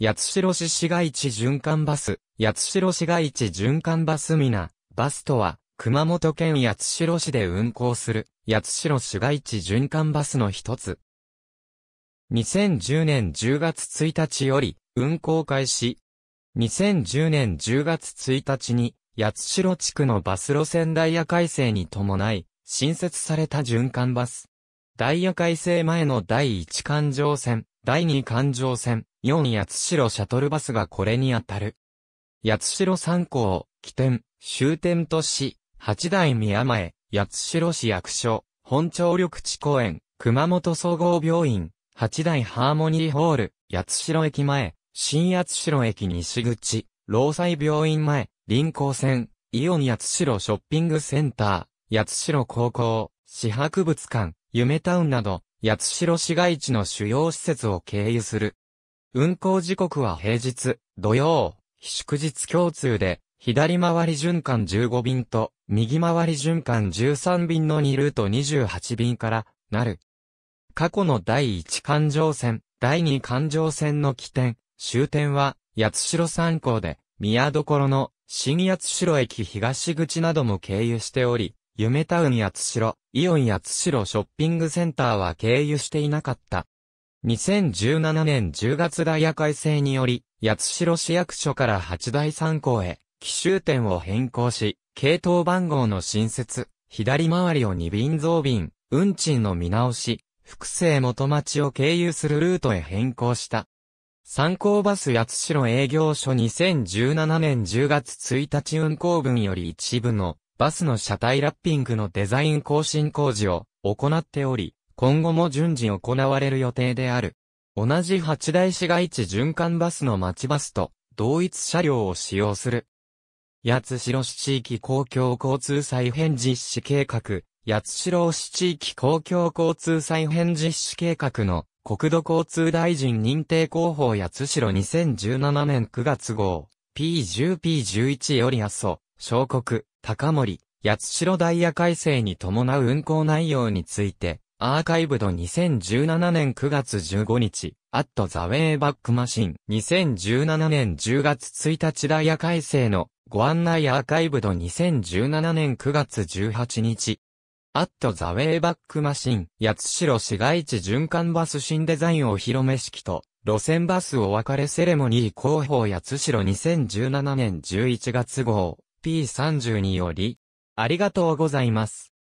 八代市市街地循環バス、八代市街地循環バスなバスとは、熊本県八代市で運行する、八代市街地循環バスの一つ。2010年10月1日より、運行開始。2010年10月1日に、八代地区のバス路線ダイヤ改正に伴い、新設された循環バス。ダイヤ改正前の第1環状線、第2環状線、4八代シャトルバスがこれにあたる。八代三校、起点、終点都市、八代宮前、八代市役所、本庁緑地公園、熊本総合病院、八代ハーモニーホール、八代駅前、新八代駅西口、労災病院前、臨港線、イオン八代ショッピングセンター、八代高校、市博物館、夢タウンなど、八代市街地の主要施設を経由する。運行時刻は平日、土曜、祝日共通で、左回り循環15便と、右回り循環13便の2ルート28便からなる。過去の第1環状線、第2環状線の起点、終点は、八代三高で、宮所の新八代駅東口なども経由しており、夢タウン八代、イオン八代ショッピングセンターは経由していなかった。2017年10月ダイヤ改正により、八代市役所から八大三校へ、奇襲点を変更し、系統番号の新設、左回りを二便増便、運賃の見直し、複製元町を経由するルートへ変更した。参考バス八代営業所2017年10月1日運行分より一部のバスの車体ラッピングのデザイン更新工事を行っており、今後も順次行われる予定である。同じ八大市街地循環バスの町バスと同一車両を使用する。八代市地域公共交通再編実施計画、八代市地域公共交通再編実施計画の国土交通大臣認定広報八代2017年9月号、P10P11 より阿蘇、小国、高森、八代ダイヤ改正に伴う運行内容について、アーカイブド2017年9月15日、アットザウェイバックマシン。2017年10月1日ダイヤ改正のご案内アーカイブド2017年9月18日。アットザウェイバックマシン。八代市街地循環バス新デザインお披露目式と、路線バスお別れセレモニー広報八代2017年11月号 P32 より、ありがとうございます。